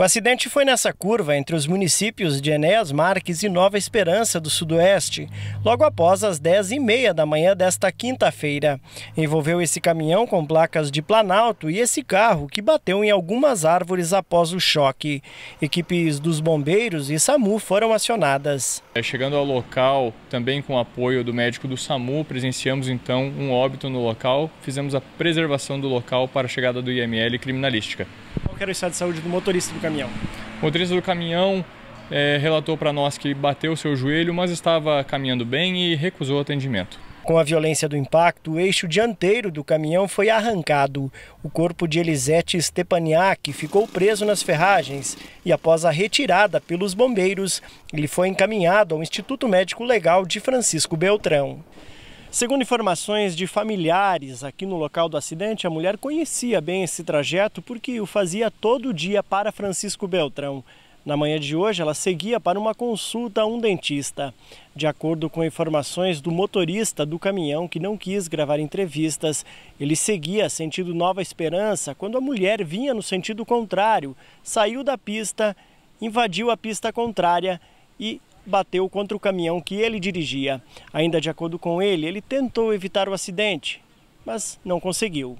O acidente foi nessa curva entre os municípios de Enéas Marques e Nova Esperança do Sudoeste, logo após as 10h30 da manhã desta quinta-feira. Envolveu esse caminhão com placas de Planalto e esse carro que bateu em algumas árvores após o choque. Equipes dos bombeiros e SAMU foram acionadas. É, chegando ao local, também com o apoio do médico do SAMU, presenciamos então um óbito no local, fizemos a preservação do local para a chegada do IML criminalística era o estado de saúde do motorista do caminhão? O motorista do caminhão é, relatou para nós que bateu seu joelho, mas estava caminhando bem e recusou o atendimento. Com a violência do impacto, o eixo dianteiro do caminhão foi arrancado. O corpo de Elisete Stepaniak ficou preso nas ferragens e, após a retirada pelos bombeiros, ele foi encaminhado ao Instituto Médico Legal de Francisco Beltrão. Segundo informações de familiares aqui no local do acidente, a mulher conhecia bem esse trajeto porque o fazia todo dia para Francisco Beltrão. Na manhã de hoje, ela seguia para uma consulta a um dentista. De acordo com informações do motorista do caminhão, que não quis gravar entrevistas, ele seguia sentido Nova Esperança quando a mulher vinha no sentido contrário, saiu da pista, invadiu a pista contrária e bateu contra o caminhão que ele dirigia. Ainda de acordo com ele, ele tentou evitar o acidente, mas não conseguiu.